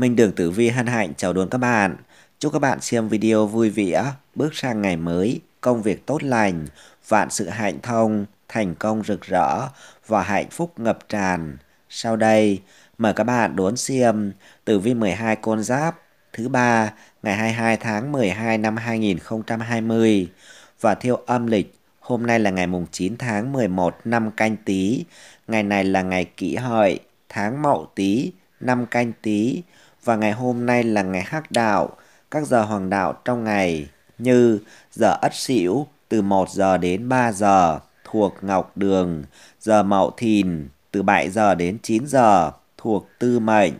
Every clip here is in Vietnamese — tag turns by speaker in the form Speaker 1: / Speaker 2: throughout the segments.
Speaker 1: Minh Đường Tử Vi hân hạnh chào đón các bạn. Chúc các bạn xem video vui vẻ, bước sang ngày mới, công việc tốt lành, vạn sự hạnh thông, thành công rực rỡ và hạnh phúc ngập tràn. Sau đây, mời các bạn đón xem Tử Vi 12 con giáp thứ ba ngày 22 tháng 12 năm 2020 và theo âm lịch Hôm nay là ngày mùng 9 tháng 11 năm canh Tý. Ngày này là ngày kỷ hợi, tháng mậu Tý, năm canh Tý và ngày hôm nay là ngày hắc đạo, các giờ hoàng đạo trong ngày như giờ ất sửu từ 1 giờ đến 3 giờ thuộc Ngọc Đường, giờ Mậu Thìn từ 7 giờ đến 9 giờ thuộc Tư Mệnh,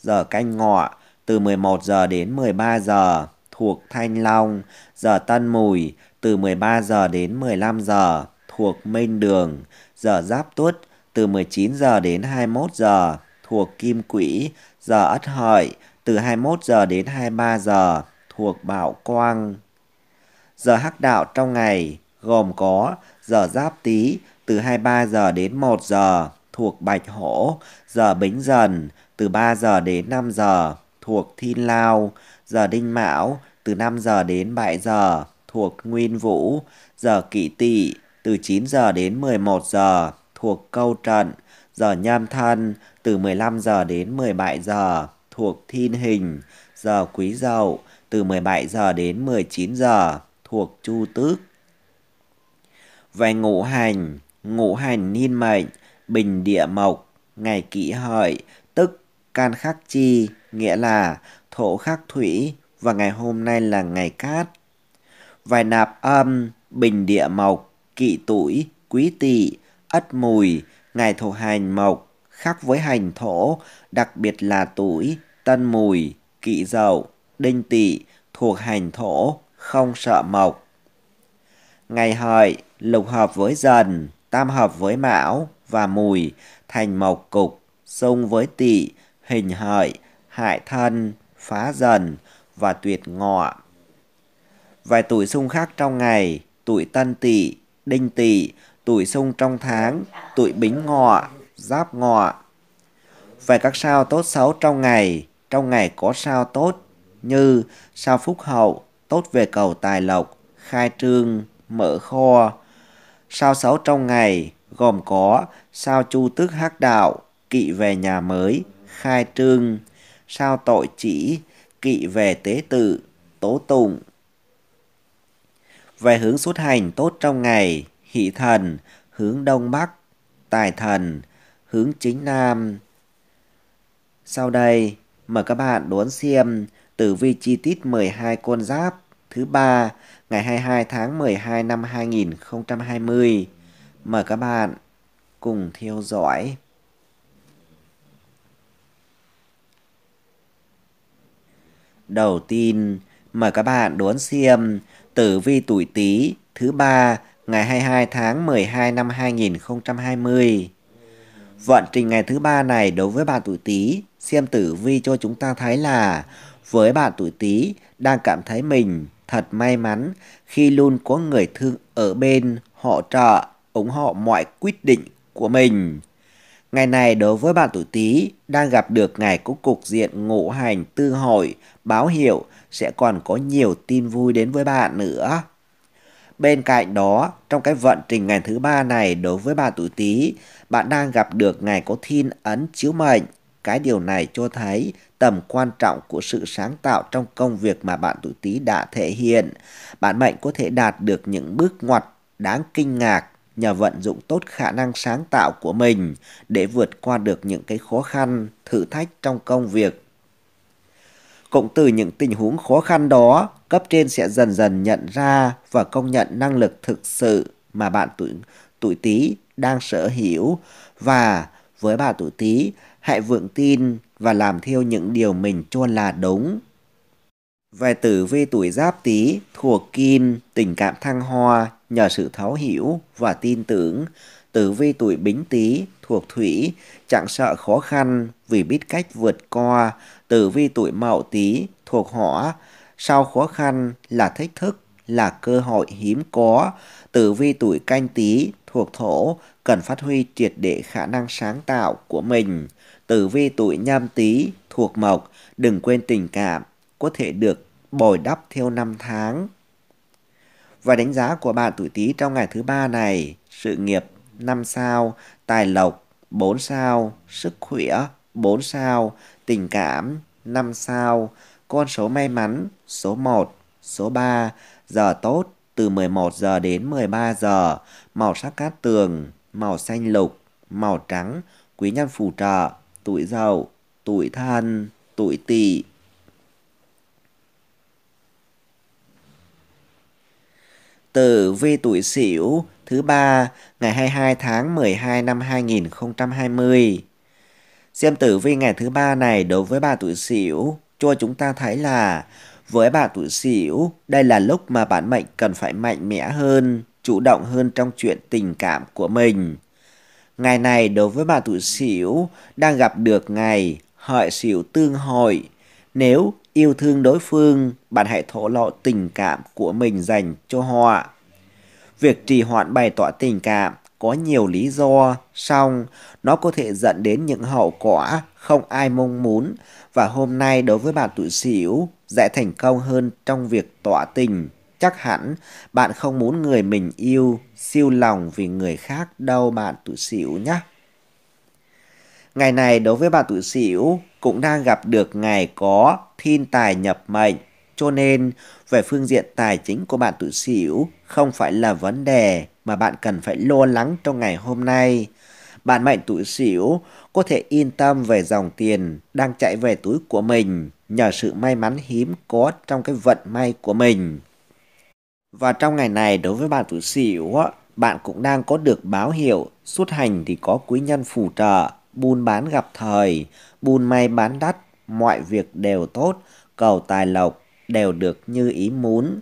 Speaker 1: giờ Canh Ngọ từ 11 giờ đến 13 giờ thuộc Thanh Long, giờ Tân Mùi từ 13 giờ đến 15 giờ thuộc Minh Đường, giờ Giáp Tuất từ 19 giờ đến 21 giờ thuộc Kim Quỹ, giờ Ất Hợi từ 21 giờ đến 23 giờ thuộc Bảo Quang. Giờ Hắc Đạo trong ngày gồm có giờ Giáp Tý từ 23 giờ đến 1 giờ thuộc Bạch Hổ, giờ Bính Dần từ 3 giờ đến 5 giờ thuộc Thiên Lao, giờ Đinh Mão từ 5 giờ đến 7 giờ thuộc Nguyên Vũ, giờ Kỷ Tỵ từ 9 giờ đến 11 giờ thuộc Câu Trận giờ nhâm thân từ 15 giờ đến 17 giờ thuộc thiên hình, giờ quý dậu từ 17 giờ đến 19 giờ thuộc chu tước. Về ngũ hành, ngũ hành niên mệnh, bình địa mộc, ngày kỷ hợi, tức can khắc chi, nghĩa là thổ khắc thủy và ngày hôm nay là ngày cát. Vài nạp âm, bình địa mộc, kỵ tuổi, quý tỵ, ất mùi, ngày thổ hành mộc, khắc với hành thổ, đặc biệt là tuổi, tân mùi, kỵ dậu, đinh tỵ thuộc hành thổ, không sợ mộc. Ngày hợi, lục hợp với dần, tam hợp với mão và mùi, thành mộc cục, xung với tỵ, hình hợi, hại thân, phá dần và tuyệt ngọ. Vài tuổi xung khắc trong ngày, tuổi tân tỵ, đinh tỵ tuổi sung trong tháng, tuổi bính ngọ, giáp ngọ. Về các sao tốt xấu trong ngày, trong ngày có sao tốt như sao phúc hậu, tốt về cầu tài lộc, khai trương, mở kho. Sao xấu trong ngày gồm có sao chu tước hắc đạo, kỵ về nhà mới, khai trương, sao tội chỉ, kỵ về tế tự, tố tụng. Về hướng xuất hành tốt trong ngày, hỷ thần, hướng đông bắc, tài thần, hướng chính nam. Sau đây, mời các bạn đón xem tử vi chi tiết 12 con giáp thứ ba ngày 22 tháng 12 năm 2020. Mời các bạn cùng theo dõi. Đầu tiên, mời các bạn đón xem tử vi tuổi Tý thứ ba ngày 22 tháng 12 năm 2020. Vận trình ngày thứ ba này đối với bạn tuổi Tý, xem tử vi cho chúng ta thấy là với bạn tuổi Tý đang cảm thấy mình thật may mắn khi luôn có người thương ở bên, hỗ trợ, ủng hộ mọi quyết định của mình. Ngày này đối với bạn tuổi Tý đang gặp được ngày có cục diện ngũ hành tương hội, báo hiệu sẽ còn có nhiều tin vui đến với bạn nữa. Bên cạnh đó, trong cái vận trình ngày thứ ba này đối với bà tuổi Tý, bạn đang gặp được ngày có thiên ấn chiếu mệnh. Cái điều này cho thấy tầm quan trọng của sự sáng tạo trong công việc mà bạn tuổi Tý đã thể hiện. Bạn mệnh có thể đạt được những bước ngoặt đáng kinh ngạc nhờ vận dụng tốt khả năng sáng tạo của mình để vượt qua được những cái khó khăn, thử thách trong công việc cũng từ những tình huống khó khăn đó, cấp trên sẽ dần dần nhận ra và công nhận năng lực thực sự mà bạn tuổi tuổi Tý đang sở hữu và với bà tuổi Tý, hãy vượng tin và làm theo những điều mình cho là đúng. Về tử vi tuổi Giáp Tý thuộc Kim, tình cảm thăng hoa nhờ sự thấu hiểu và tin tưởng, tử vi tuổi bính tý thuộc thủy chẳng sợ khó khăn vì biết cách vượt qua tử vi tuổi mậu tý thuộc hỏa sau khó khăn là thách thức là cơ hội hiếm có tử vi tuổi canh tý thuộc thổ cần phát huy triệt để khả năng sáng tạo của mình tử vi tuổi nhâm tý thuộc mộc đừng quên tình cảm có thể được bồi đắp theo năm tháng và đánh giá của bạn tuổi tý trong ngày thứ ba này sự nghiệp 5 sao, tài lộc 4 sao, sức khỏe 4 sao, tình cảm 5 sao, con số may mắn số 1, số 3, giờ tốt từ 11 giờ đến 13 giờ, màu sắc cát tường, màu xanh lục, màu trắng, quý nhân phù trợ, tuổi dậu, tuổi thân, tuổi tỵ. từ vi tuổi sửu thứ ba ngày 22 tháng 12 năm 2020. Xem tử vi ngày thứ ba này đối với bà tuổi Sửu, cho chúng ta thấy là với bà tuổi Sửu, đây là lúc mà bản mệnh cần phải mạnh mẽ hơn, chủ động hơn trong chuyện tình cảm của mình. Ngày này đối với bà tuổi Sửu đang gặp được ngày hợi Sửu tương hội. Nếu yêu thương đối phương, bạn hãy thổ lộ tình cảm của mình dành cho họ Việc trì hoãn bày tỏ tình cảm có nhiều lý do, song nó có thể dẫn đến những hậu quả không ai mong muốn và hôm nay đối với bạn tuổi Sửu sẽ thành công hơn trong việc tỏ tình. Chắc hẳn bạn không muốn người mình yêu siêu lòng vì người khác đâu bạn tuổi Sửu nhé. Ngày này đối với bạn tuổi Sửu cũng đang gặp được ngày có thiên tài nhập mệnh cho nên, về phương diện tài chính của bạn tuổi sửu không phải là vấn đề mà bạn cần phải lo lắng trong ngày hôm nay. Bạn mệnh tuổi sửu có thể yên tâm về dòng tiền đang chạy về túi của mình nhờ sự may mắn hiếm có trong cái vận may của mình. Và trong ngày này đối với bạn tuổi sửu, bạn cũng đang có được báo hiệu xuất hành thì có quý nhân phù trợ, buôn bán gặp thời, buôn may bán đắt, mọi việc đều tốt, cầu tài lộc đều được như ý muốn.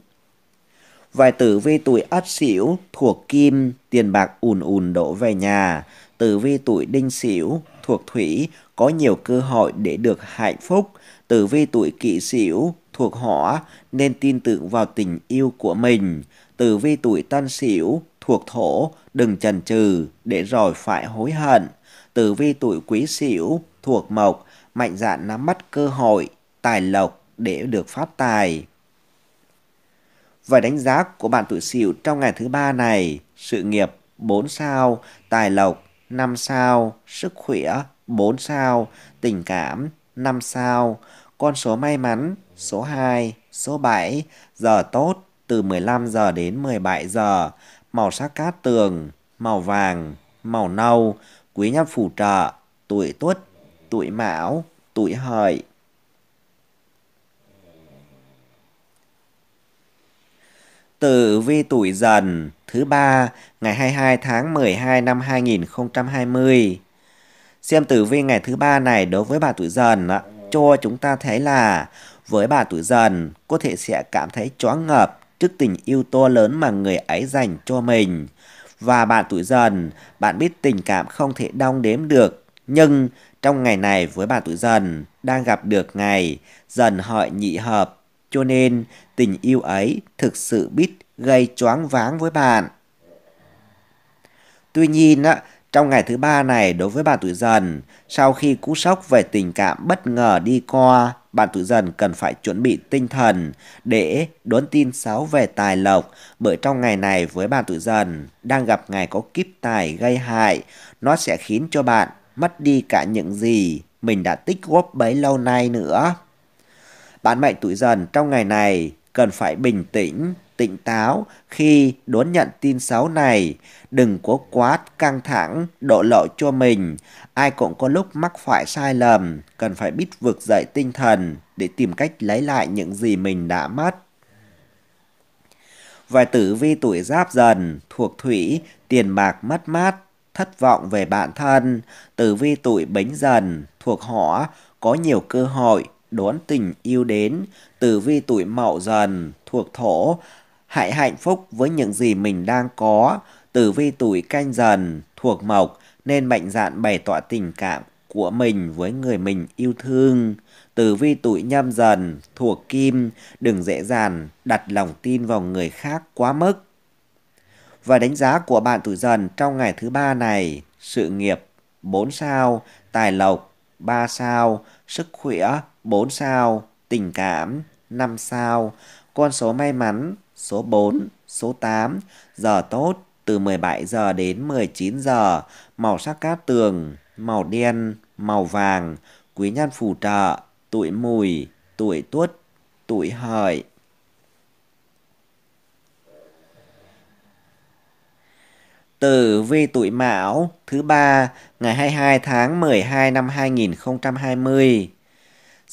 Speaker 1: Vài tử vi tuổi ất sửu thuộc kim, tiền bạc ùn ùn đổ về nhà. Tử vi tuổi đinh sửu thuộc thủy, có nhiều cơ hội để được hạnh phúc. Tử vi tuổi kỷ sửu thuộc hỏa, nên tin tưởng vào tình yêu của mình. Tử vi tuổi tân sửu thuộc thổ, đừng chần chừ để rồi phải hối hận. Tử vi tuổi quý sửu thuộc mộc, mạnh dạn nắm bắt cơ hội, tài lộc để được phát tài. Vài đánh giá của bạn tuổi sửu trong ngày thứ ba này, sự nghiệp 4 sao, tài lộc 5 sao, sức khỏe 4 sao, tình cảm 5 sao, con số may mắn số 2, số 7, giờ tốt từ 15 giờ đến 17 giờ, màu sắc cát tường, màu vàng, màu nâu, quý nhân phù trợ, tuổi tuất, tuổi mão, tuổi hợi. tử vi tuổi dần thứ ba ngày 22 tháng 12 năm 2020. Xem tử vi ngày thứ ba này đối với bà tuổi dần cho chúng ta thấy là với bà tuổi dần có thể sẽ cảm thấy choáng ngợp trước tình yêu to lớn mà người ấy dành cho mình. Và bạn tuổi dần, bạn biết tình cảm không thể đong đếm được, nhưng trong ngày này với bà tuổi dần đang gặp được ngày dần hợi nhị hợp cho nên tình yêu ấy thực sự biết gây choáng váng với bạn. Tuy nhiên, trong ngày thứ ba này đối với bạn tuổi dần, sau khi cú sốc về tình cảm bất ngờ đi qua, bạn tuổi dần cần phải chuẩn bị tinh thần để đón tin xấu về tài lộc bởi trong ngày này với bạn tuổi dần đang gặp ngày có kiếp tài gây hại, nó sẽ khiến cho bạn mất đi cả những gì mình đã tích góp bấy lâu nay nữa bản mệnh tuổi dần trong ngày này cần phải bình tĩnh, tỉnh táo khi đón nhận tin xấu này. Đừng cố quá căng thẳng, đổ lộ cho mình. Ai cũng có lúc mắc phải sai lầm, cần phải biết vực dậy tinh thần để tìm cách lấy lại những gì mình đã mất. vài tử vi tuổi giáp dần, thuộc thủy, tiền bạc mất mát, thất vọng về bản thân. Tử vi tuổi bính dần, thuộc hỏa, có nhiều cơ hội, đón tình yêu đến, tử vi tuổi mậu dần, thuộc thổ, hãy hạnh phúc với những gì mình đang có, tử vi tuổi canh dần, thuộc mộc, nên mạnh dạn bày tỏ tình cảm của mình với người mình yêu thương. Tử vi tuổi nhâm dần, thuộc kim, đừng dễ dàng đặt lòng tin vào người khác quá mức. Và đánh giá của bạn tuổi dần trong ngày thứ ba này, sự nghiệp 4 sao, tài lộc 3 sao, sức khỏe 4 sao, tình cảm 5 sao, con số may mắn số 4, số 8, giờ tốt từ 17 giờ đến 19 giờ, màu sắc cát tường, màu đen, màu vàng, quý nhân phù trợ, tuổi mùi, tuổi tuất, tuổi hợi. Tử vi tuổi Mão thứ ba ngày 22 tháng 12 năm 2020.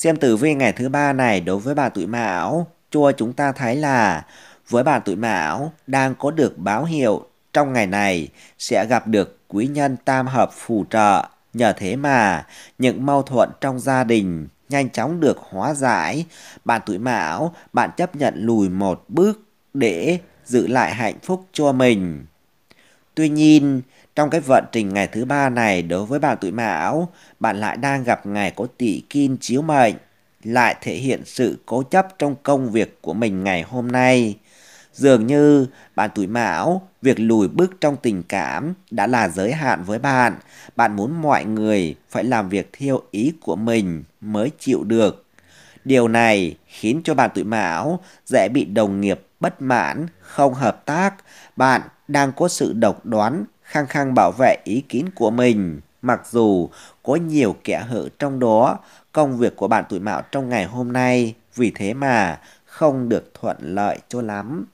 Speaker 1: Xem tử vi ngày thứ ba này đối với bà tuổi Mão, chua chúng ta thấy là với bà tuổi Mão đang có được báo hiệu trong ngày này sẽ gặp được quý nhân tam hợp phù trợ. Nhờ thế mà những mâu thuẫn trong gia đình nhanh chóng được hóa giải. Bạn tuổi Mão, bạn chấp nhận lùi một bước để giữ lại hạnh phúc cho mình. Tuy nhiên, trong cái vận trình ngày thứ ba này đối với bạn tuổi mão, bạn lại đang gặp ngày có tỷ kim chiếu mệnh, lại thể hiện sự cố chấp trong công việc của mình ngày hôm nay. Dường như bạn tuổi mão, việc lùi bước trong tình cảm đã là giới hạn với bạn. Bạn muốn mọi người phải làm việc theo ý của mình mới chịu được. Điều này khiến cho bạn tuổi mão dễ bị đồng nghiệp bất mãn, không hợp tác. Bạn đang có sự độc đoán khăng khăng bảo vệ ý kiến của mình. Mặc dù có nhiều kẻ hở trong đó, công việc của bạn tuổi mạo trong ngày hôm nay vì thế mà không được thuận lợi cho lắm.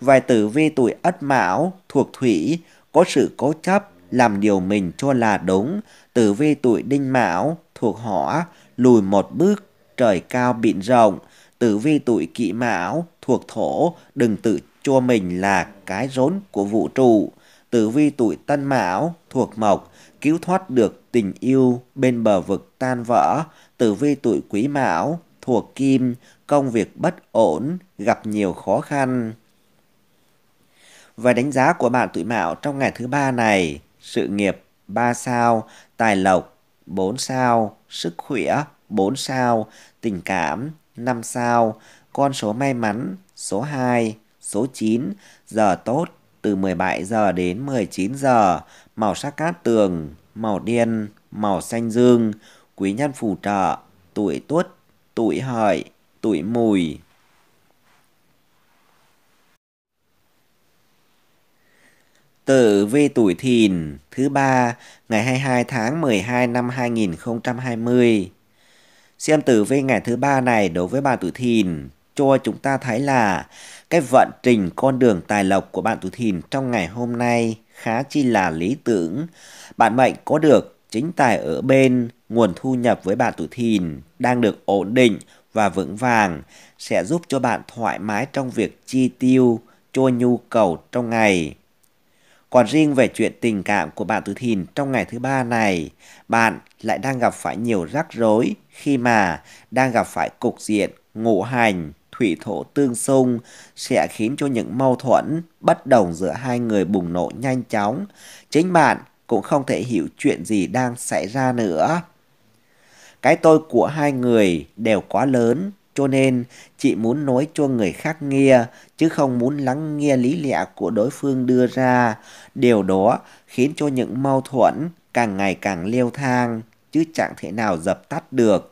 Speaker 1: Vài tử vi tuổi ất mão thuộc thủy có sự cố chấp làm điều mình cho là đúng. Tử vi tuổi đinh mão thuộc hỏa lùi một bước trời cao biển rộng. Tử vi tuổi kỵ mão thuộc thổ đừng tự cho mình là cái rốn của vũ trụ tử vi tuổi tân mão thuộc mộc cứu thoát được tình yêu bên bờ vực tan vỡ tử vi tuổi quý mão thuộc kim công việc bất ổn gặp nhiều khó khăn và đánh giá của bạn tuổi mão trong ngày thứ ba này sự nghiệp 3 sao tài lộc 4 sao sức khỏe 4 sao tình cảm 5 sao con số may mắn số 2 số 9 giờ tốt từ 17 giờ đến 19 giờ, màu sắc cát tường, màu đen, màu xanh dương, quý nhân phù trợ, tuổi tuất, tuổi hợi, tuổi mùi. Tử vi tuổi thìn thứ ba ngày 22 tháng 12 năm 2020. Xem tử vi ngày thứ ba này đối với bà tuổi thìn cho chúng ta thấy là cái vận trình con đường tài lộc của bạn tuổi thìn trong ngày hôm nay khá chi là lý tưởng. Bạn mệnh có được chính tài ở bên, nguồn thu nhập với bạn tuổi thìn đang được ổn định và vững vàng sẽ giúp cho bạn thoải mái trong việc chi tiêu cho nhu cầu trong ngày. Còn riêng về chuyện tình cảm của bạn tuổi thìn trong ngày thứ ba này, bạn lại đang gặp phải nhiều rắc rối khi mà đang gặp phải cục diện ngũ hành thủy thổ tương xung sẽ khiến cho những mâu thuẫn bất đồng giữa hai người bùng nổ nhanh chóng. Chính bạn cũng không thể hiểu chuyện gì đang xảy ra nữa. Cái tôi của hai người đều quá lớn, cho nên chị muốn nói cho người khác nghe, chứ không muốn lắng nghe lý lẽ của đối phương đưa ra. Điều đó khiến cho những mâu thuẫn càng ngày càng leo thang, chứ chẳng thể nào dập tắt được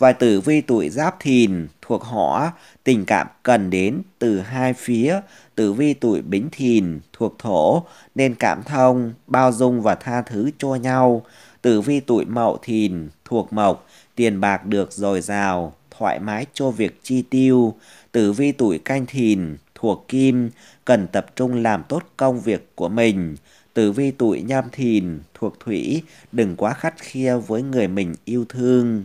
Speaker 1: và tử vi tuổi giáp thìn thuộc hỏa, tình cảm cần đến từ hai phía, tử vi tuổi bính thìn thuộc thổ nên cảm thông, bao dung và tha thứ cho nhau, tử vi tuổi mậu thìn thuộc mộc, tiền bạc được dồi dào, thoải mái cho việc chi tiêu, tử vi tuổi canh thìn thuộc kim, cần tập trung làm tốt công việc của mình. Tử vi tuổi nhâm thìn thuộc thủy, đừng quá khắt khe với người mình yêu thương.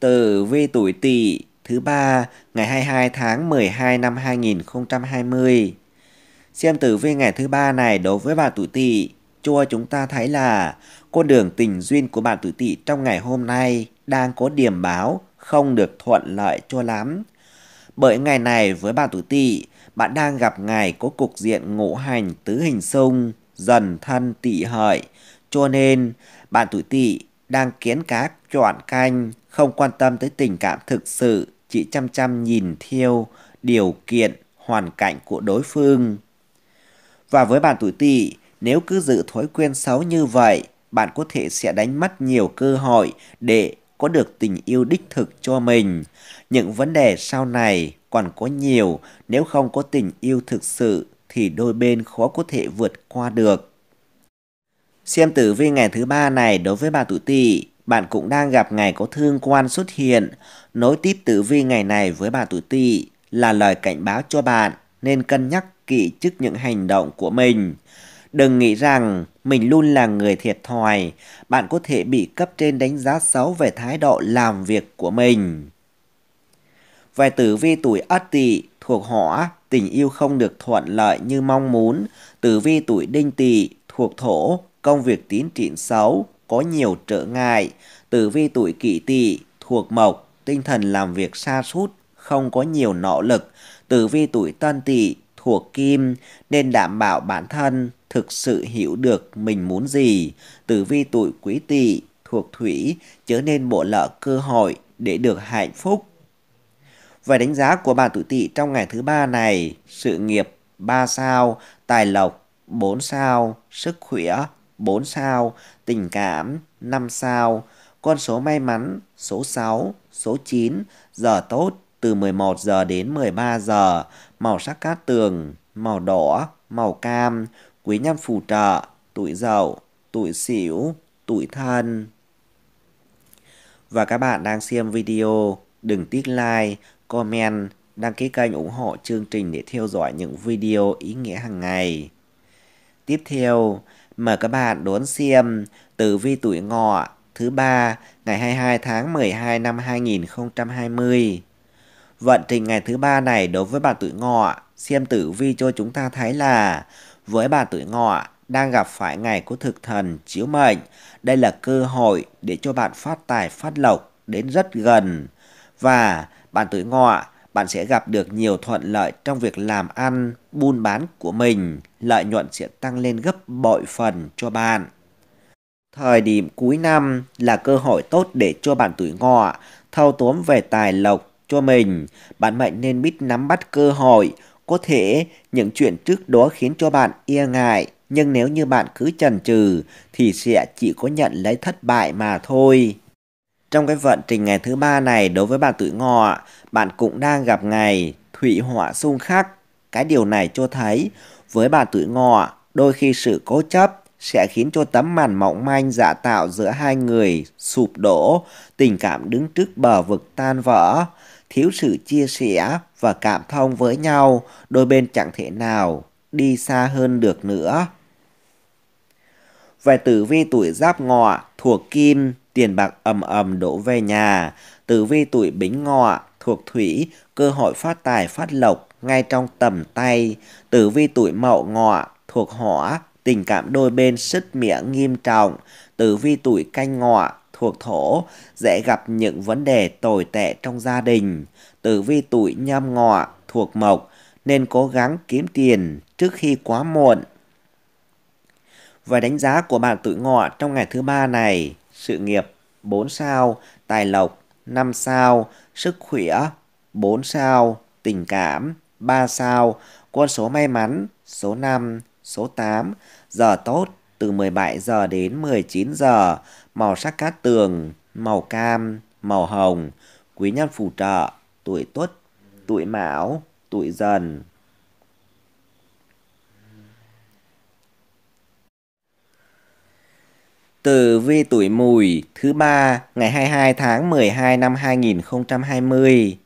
Speaker 1: tử vi tuổi Tỵ thứ ba ngày 22 tháng 12 năm 2020. Xem tử vi ngày thứ ba này đối với bạn tuổi Tỵ, cho chúng ta thấy là con đường tình duyên của bạn tuổi Tỵ trong ngày hôm nay đang có điểm báo không được thuận lợi cho lắm. Bởi ngày này với bạn tuổi Tỵ, bạn đang gặp ngày có cục diện ngũ hành tứ hình xung, dần thân tỵ hợi, cho nên bạn tuổi Tỵ đang kiến cá chọn canh, không quan tâm tới tình cảm thực sự, chỉ chăm chăm nhìn theo điều kiện, hoàn cảnh của đối phương. Và với bạn tuổi tỵ, nếu cứ giữ thói quen xấu như vậy, bạn có thể sẽ đánh mất nhiều cơ hội để có được tình yêu đích thực cho mình. Những vấn đề sau này còn có nhiều, nếu không có tình yêu thực sự thì đôi bên khó có thể vượt qua được. Xem tử vi ngày thứ ba này đối với bà tuổi tỵ, bạn cũng đang gặp ngày có thương quan xuất hiện. Nối tiếp tử vi ngày này với bà tuổi tỵ là lời cảnh báo cho bạn nên cân nhắc kỹ trước những hành động của mình. Đừng nghĩ rằng mình luôn là người thiệt thòi, bạn có thể bị cấp trên đánh giá xấu về thái độ làm việc của mình. Về tử vi tuổi Ất Tỵ thuộc Hỏa, tình yêu không được thuận lợi như mong muốn. Tử vi tuổi Đinh Tỵ thuộc Thổ, công việc tín trị xấu có nhiều trở ngại, tử vi tuổi kỷ tỵ, thuộc mộc, tinh thần làm việc xa sút, không có nhiều nỗ lực, tử vi tuổi tân tỵ, thuộc kim nên đảm bảo bản thân thực sự hiểu được mình muốn gì. Tử vi tuổi quý tỵ thuộc thủy chớ nên bỏ lỡ cơ hội để được hạnh phúc. Về đánh giá của bạn tuổi tỵ trong ngày thứ ba này, sự nghiệp 3 sao, tài lộc 4 sao, sức khỏe 4 sao, tình cảm 5 sao, con số may mắn số 6, số 9, giờ tốt từ 11 giờ đến 13 giờ, màu sắc cát tường, màu đỏ, màu cam, quý nhân phù trợ, tuổi dậu, tuổi sửu, tuổi thân. Và các bạn đang xem video, đừng tiếc like, comment, đăng ký kênh ủng hộ chương trình để theo dõi những video ý nghĩa hàng ngày. Tiếp theo, Mời các bạn đón xem tử vi tuổi ngọ thứ ba ngày 22 tháng 12 năm 2020. Vận trình ngày thứ ba này đối với bạn tuổi ngọ, xem tử vi cho chúng ta thấy là với bạn tuổi ngọ đang gặp phải ngày của thực thần chiếu mệnh, đây là cơ hội để cho bạn phát tài phát lộc đến rất gần. Và bạn tuổi ngọ bạn sẽ gặp được nhiều thuận lợi trong việc làm ăn, buôn bán của mình, lợi nhuận sẽ tăng lên gấp bội phần cho bạn. Thời điểm cuối năm là cơ hội tốt để cho bạn tuổi ngọ thâu tóm về tài lộc cho mình, bạn mệnh nên biết nắm bắt cơ hội, có thể những chuyện trước đó khiến cho bạn e ngại, nhưng nếu như bạn cứ chần chừ thì sẽ chỉ có nhận lấy thất bại mà thôi. Trong cái vận trình ngày thứ ba này đối với bạn tuổi ngọ, bạn cũng đang gặp ngày thủy họa xung khắc. Cái điều này cho thấy với bạn tuổi ngọ, đôi khi sự cố chấp sẽ khiến cho tấm màn mỏng manh giả tạo giữa hai người sụp đổ, tình cảm đứng trước bờ vực tan vỡ, thiếu sự chia sẻ và cảm thông với nhau, đôi bên chẳng thể nào đi xa hơn được nữa. Về tử vi tuổi giáp ngọ thuộc kim tiền bạc ầm ầm đổ về nhà, tử vi tuổi bính ngọ, thuộc thủy, cơ hội phát tài phát lộc ngay trong tầm tay, tử vi tuổi mậu ngọ, thuộc hỏa, tình cảm đôi bên sứt miệng nghiêm trọng, tử vi tuổi canh ngọ, thuộc thổ, dễ gặp những vấn đề tồi tệ trong gia đình, tử vi tuổi nhâm ngọ, thuộc mộc, nên cố gắng kiếm tiền trước khi quá muộn. Và đánh giá của bạn tuổi ngọ trong ngày thứ ba này, sự nghiệp 4 sao, tài lộc 5 sao, sức khỏe 4 sao, tình cảm 3 sao, con số may mắn số 5, số 8, giờ tốt từ 17 giờ đến 19 giờ, màu sắc cát tường, màu cam, màu hồng, quý nhân phù trợ, tuổi tuất, tuổi mão, tuổi dần. Tử vi tuổi mùi thứ ba ngày 22 tháng 12 năm 2020.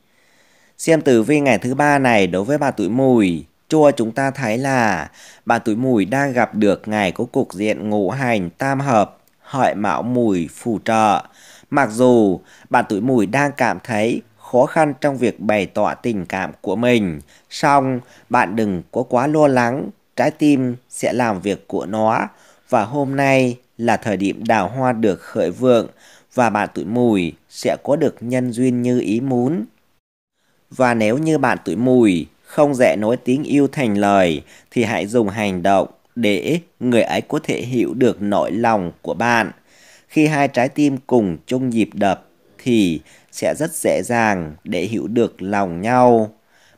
Speaker 1: Xem tử vi ngày thứ ba này đối với bà tuổi mùi, chua chúng ta thấy là bà tuổi mùi đang gặp được ngày có cục diện ngũ hành tam hợp, hợi mão mùi phù trợ. Mặc dù bà tuổi mùi đang cảm thấy khó khăn trong việc bày tỏ tình cảm của mình, song bạn đừng có quá lo lắng, trái tim sẽ làm việc của nó và hôm nay là thời điểm đào hoa được khởi vượng và bạn tuổi mùi sẽ có được nhân duyên như ý muốn. Và nếu như bạn tuổi mùi không dễ nói tiếng yêu thành lời thì hãy dùng hành động để người ấy có thể hiểu được nỗi lòng của bạn. Khi hai trái tim cùng chung nhịp đập thì sẽ rất dễ dàng để hiểu được lòng nhau.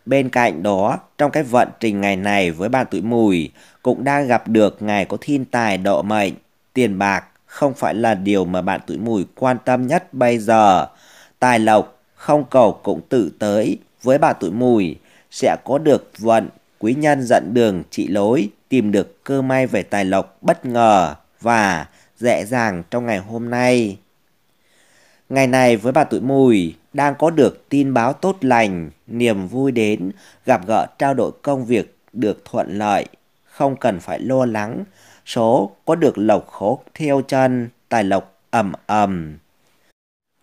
Speaker 1: Bên cạnh đó, trong cái vận trình ngày này với bạn tuổi mùi cũng đang gặp được ngày có thiên tài độ mệnh tiền bạc không phải là điều mà bạn tuổi mùi quan tâm nhất bây giờ. Tài lộc không cầu cũng tự tới với bạn tuổi mùi sẽ có được vận, quý nhân dẫn đường trị lối, tìm được cơ may về tài lộc bất ngờ và dễ dàng trong ngày hôm nay. Ngày này với bà tuổi mùi đang có được tin báo tốt lành, niềm vui đến, gặp gỡ trao đổi công việc được thuận lợi, không cần phải lo lắng số có được lộc khổ theo chân, tài lộc ẩm ẩm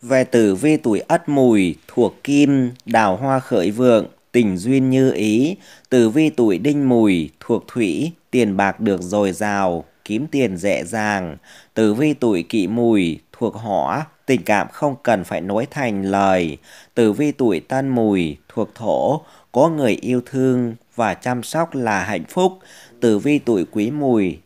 Speaker 1: Về tử vi tuổi ất mùi, thuộc kim, đào hoa khởi vượng, tình duyên như ý, tử vi tuổi đinh mùi, thuộc thủy, tiền bạc được dồi dào, kiếm tiền dễ dàng, tử vi tuổi kỵ mùi, thuộc hỏ tình cảm không cần phải nói thành lời, tử vi tuổi tân mùi, thuộc thổ, có người yêu thương và chăm sóc là hạnh phúc, tử vi tuổi quý mùi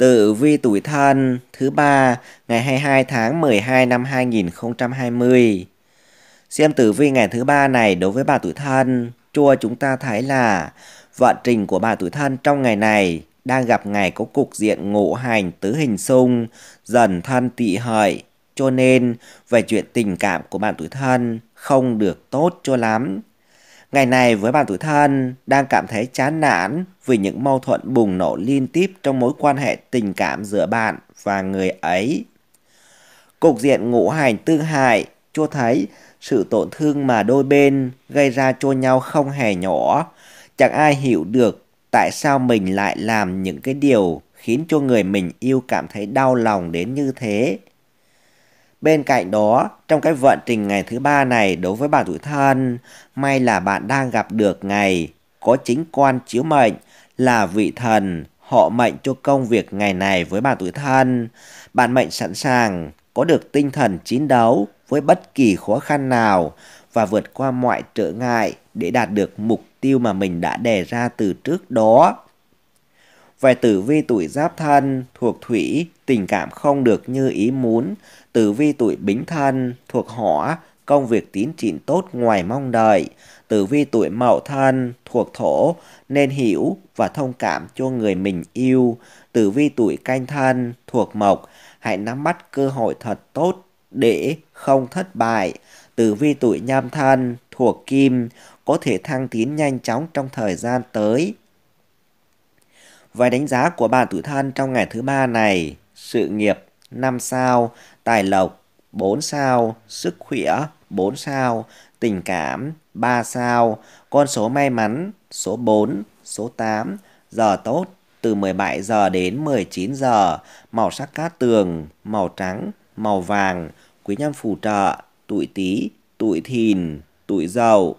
Speaker 1: Tử vi tuổi thân thứ ba ngày 22 tháng 12 năm 2020. Xem tử vi ngày thứ ba này đối với bà tuổi thân, chua chúng ta thấy là vận trình của bà tuổi thân trong ngày này đang gặp ngày có cục diện ngộ hành tứ hình xung, dần thân tỵ hợi. Cho nên, về chuyện tình cảm của bạn tuổi thân không được tốt cho lắm. Ngày này với bạn tuổi thân đang cảm thấy chán nản, vì những mâu thuẫn bùng nổ liên tiếp trong mối quan hệ tình cảm giữa bạn và người ấy. Cục diện ngũ hành tương hại cho thấy sự tổn thương mà đôi bên gây ra cho nhau không hề nhỏ. Chẳng ai hiểu được tại sao mình lại làm những cái điều khiến cho người mình yêu cảm thấy đau lòng đến như thế. Bên cạnh đó, trong cái vận trình ngày thứ ba này đối với bạn tuổi thân, may là bạn đang gặp được ngày có chính quan chiếu mệnh là vị thần họ mệnh cho công việc ngày này với bạn tuổi thân. Bạn mệnh sẵn sàng có được tinh thần chiến đấu với bất kỳ khó khăn nào và vượt qua mọi trở ngại để đạt được mục tiêu mà mình đã đề ra từ trước đó. Về tử vi tuổi giáp thân thuộc thủy, tình cảm không được như ý muốn. Tử vi tuổi bính thân thuộc hỏa, công việc tiến triển tốt ngoài mong đợi tử vi tuổi mậu thân thuộc thổ nên hiểu và thông cảm cho người mình yêu. Tử vi tuổi canh thân thuộc mộc, hãy nắm bắt cơ hội thật tốt để không thất bại. Tử vi tuổi nhâm thân thuộc kim có thể thăng tiến nhanh chóng trong thời gian tới. Vài đánh giá của bạn tuổi thân trong ngày thứ ba này, sự nghiệp 5 sao, tài lộc 4 sao, sức khỏe 4 sao, tình cảm 3 sao, con số may mắn, số 4, số 8, giờ tốt từ 17 giờ đến 19 giờ, màu sắc cát tường, màu trắng, màu vàng, quý nhân phù trợ, tuổi tý, tuổi thìn, tuổi dậu.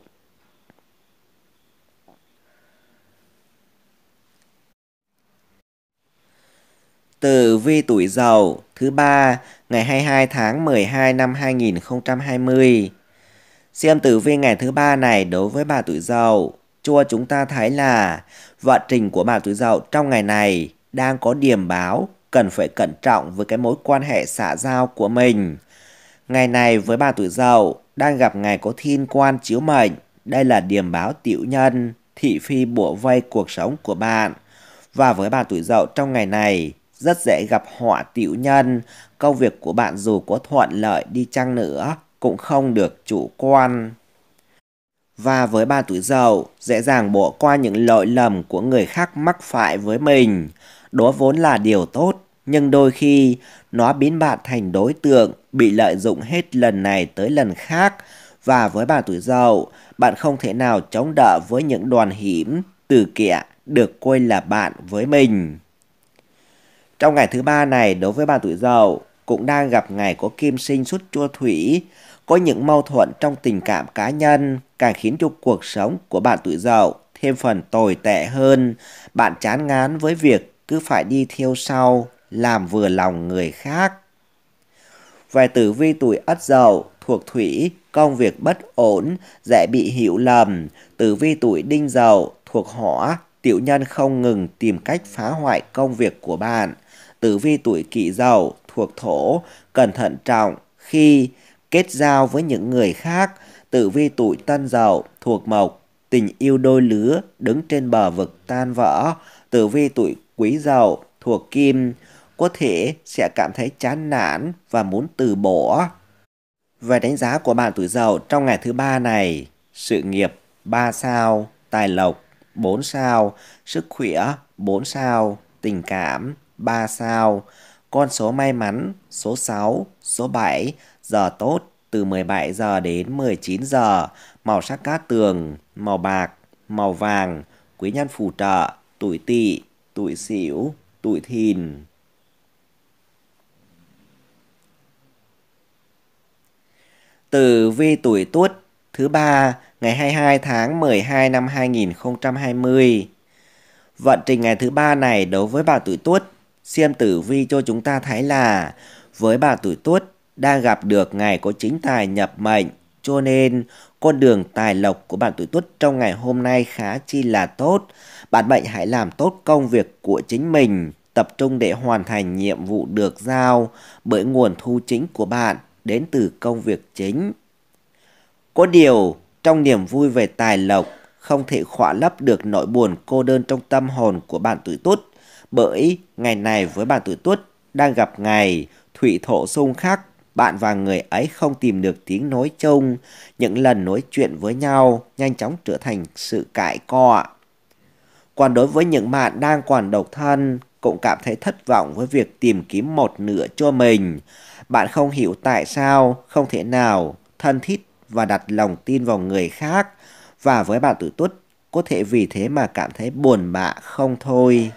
Speaker 1: từ vi tuổi dậu thứ ba ngày 22 tháng 12 năm 2020 Xem tử vi ngày thứ ba này đối với bà tuổi dậu, cho chúng ta thấy là vận trình của bà tuổi dậu trong ngày này đang có điểm báo cần phải cẩn trọng với cái mối quan hệ xã giao của mình. Ngày này với bà tuổi dậu đang gặp ngày có thiên quan chiếu mệnh, đây là điểm báo tiểu nhân, thị phi bủa vây cuộc sống của bạn. Và với bà tuổi dậu trong ngày này, rất dễ gặp họa tiểu nhân, công việc của bạn dù có thuận lợi đi chăng nữa cũng không được chủ quan. Và với ba tuổi dậu, dễ dàng bỏ qua những lỗi lầm của người khác mắc phải với mình. Đó vốn là điều tốt, nhưng đôi khi nó biến bạn thành đối tượng bị lợi dụng hết lần này tới lần khác. Và với ba tuổi dậu, bạn không thể nào chống đỡ với những đoàn hiểm từ kẻ được coi là bạn với mình. Trong ngày thứ ba này đối với ba tuổi dậu cũng đang gặp ngày có kim sinh xuất chua thủy có những mâu thuẫn trong tình cảm cá nhân càng khiến cho cuộc sống của bạn tuổi dậu thêm phần tồi tệ hơn. Bạn chán ngán với việc cứ phải đi theo sau, làm vừa lòng người khác. Về tử vi tuổi ất dậu thuộc thủy, công việc bất ổn, dễ bị hiểu lầm. Tử vi tuổi đinh dậu thuộc hỏa, tiểu nhân không ngừng tìm cách phá hoại công việc của bạn. Tử vi tuổi kỷ dậu thuộc thổ, cẩn thận trọng khi kết giao với những người khác, tự vi tuổi tân dậu, thuộc mộc, tình yêu đôi lứa, đứng trên bờ vực tan vỡ, tự vi tuổi quý dậu, thuộc kim, có thể sẽ cảm thấy chán nản và muốn từ bỏ. Về đánh giá của bạn tuổi dậu trong ngày thứ ba này, sự nghiệp 3 sao, tài lộc 4 sao, sức khỏe 4 sao, tình cảm 3 sao, con số may mắn số 6, số 7, giờ tốt từ 17 giờ đến 19 giờ, màu sắc cát tường, màu bạc, màu vàng, quý nhân phù trợ, tuổi tỵ, tuổi sửu, tuổi thìn. Tử vi tuổi Tuất thứ ba ngày 22 tháng 12 năm 2020. Vận trình ngày thứ ba này đối với bà tuổi Tuất, xem tử vi cho chúng ta thấy là với bà tuổi Tuất đang gặp được ngày có chính tài nhập mệnh, cho nên con đường tài lộc của bạn tuổi tuất trong ngày hôm nay khá chi là tốt. Bạn mệnh hãy làm tốt công việc của chính mình, tập trung để hoàn thành nhiệm vụ được giao bởi nguồn thu chính của bạn đến từ công việc chính. Có điều, trong niềm vui về tài lộc, không thể khỏa lấp được nỗi buồn cô đơn trong tâm hồn của bạn tuổi tuất bởi ngày này với bạn tuổi tuất đang gặp ngày thủy thổ xung khắc bạn và người ấy không tìm được tiếng nói chung, những lần nói chuyện với nhau nhanh chóng trở thành sự cãi cọ. Còn đối với những bạn đang còn độc thân, cũng cảm thấy thất vọng với việc tìm kiếm một nửa cho mình. Bạn không hiểu tại sao, không thể nào, thân thiết và đặt lòng tin vào người khác và với bạn tự tuất có thể vì thế mà cảm thấy buồn bã không thôi.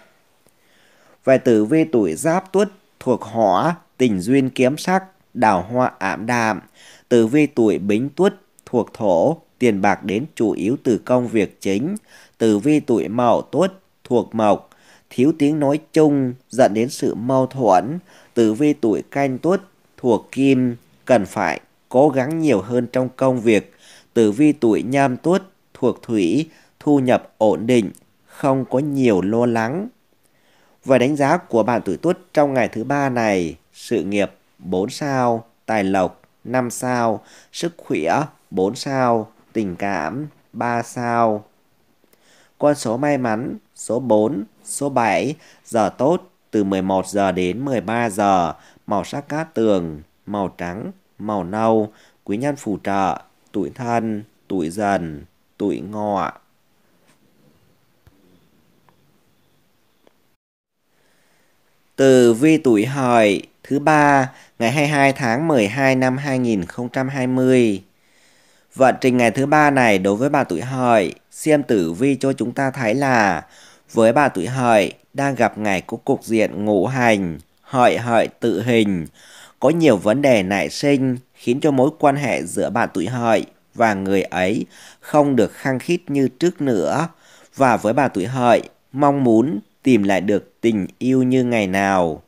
Speaker 1: Về tử vi tuổi giáp tuất thuộc hỏa, tình duyên kiếm sắc, đào hoa ảm đạm, tử vi tuổi bính tuất thuộc thổ, tiền bạc đến chủ yếu từ công việc chính, tử vi tuổi mậu tuất thuộc mộc, thiếu tiếng nói chung dẫn đến sự mâu thuẫn, tử vi tuổi canh tuất thuộc kim, cần phải cố gắng nhiều hơn trong công việc, tử vi tuổi nhâm tuất thuộc thủy, thu nhập ổn định, không có nhiều lo lắng. Và đánh giá của bạn tuổi tuất trong ngày thứ ba này, sự nghiệp 4 sao, tài lộc 5 sao, sức khỏe 4 sao, tình cảm 3 sao. Con số may mắn số 4, số 7, giờ tốt từ 11 giờ đến 13 giờ, màu sắc cát tường, màu trắng, màu nâu, quý nhân phù trợ, tuổi thân, tuổi dần, tuổi ngọ. Từ vi tuổi hợi thứ ba ngày 22 tháng 12 năm 2020. Vận trình ngày thứ ba này đối với bà tuổi hợi, xem tử vi cho chúng ta thấy là với bà tuổi hợi đang gặp ngày có cục diện ngũ hành, hợi hợi tự hình, có nhiều vấn đề nảy sinh khiến cho mối quan hệ giữa bà tuổi hợi và người ấy không được khăng khít như trước nữa. Và với bà tuổi hợi, mong muốn tìm lại được tình yêu như ngày nào.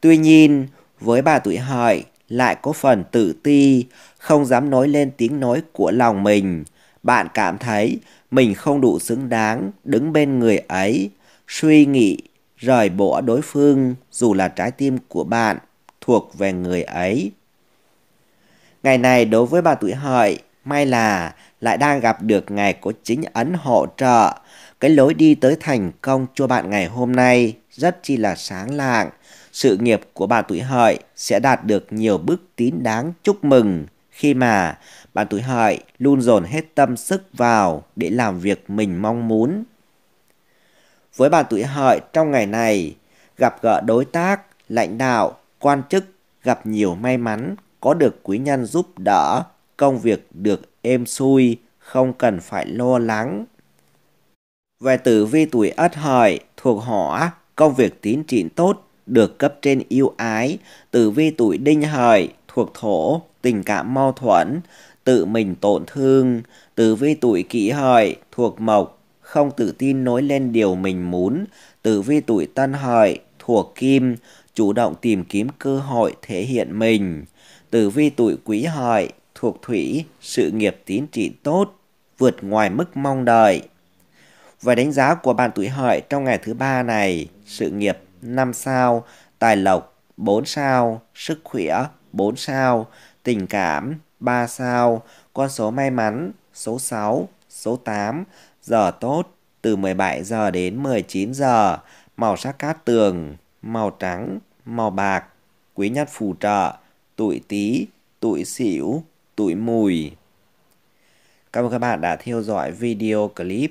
Speaker 1: Tuy nhiên, với bà tuổi hợi lại có phần tự ti, không dám nói lên tiếng nói của lòng mình. Bạn cảm thấy mình không đủ xứng đáng đứng bên người ấy, suy nghĩ rời bỏ đối phương dù là trái tim của bạn thuộc về người ấy. Ngày này đối với bà tuổi hợi, may là lại đang gặp được ngày có chính ấn hỗ trợ cái lối đi tới thành công cho bạn ngày hôm nay rất chi là sáng lạng. Sự nghiệp của bạn tuổi hợi sẽ đạt được nhiều bước tín đáng chúc mừng khi mà bạn tuổi hợi luôn dồn hết tâm sức vào để làm việc mình mong muốn. Với bạn tuổi hợi trong ngày này, gặp gỡ đối tác, lãnh đạo, quan chức gặp nhiều may mắn, có được quý nhân giúp đỡ, công việc được êm xuôi, không cần phải lo lắng. Về tử vi tuổi ất hợi thuộc hỏa, công việc tín trịn tốt, được cấp trên yêu ái. Tử vi tuổi đinh hợi thuộc thổ, tình cảm mâu thuẫn, tự mình tổn thương. Tử vi tuổi kỷ hợi thuộc mộc, không tự tin nối lên điều mình muốn. Tử vi tuổi tân hợi thuộc kim, chủ động tìm kiếm cơ hội thể hiện mình. Tử vi tuổi quý hợi thuộc thủy, sự nghiệp tín trị tốt, vượt ngoài mức mong đợi. Về đánh giá của bạn tuổi hợi trong ngày thứ ba này, sự nghiệp 5 sao, tài lộc 4 sao, sức khỏe 4 sao, tình cảm 3 sao, con số may mắn số 6, số 8, giờ tốt từ 17 giờ đến 19 giờ, màu sắc cát tường, màu trắng, màu bạc, quý nhân phù trợ, tuổi tí, tuổi xỉu, tuổi mùi. Cảm ơn các bạn đã theo dõi video clip.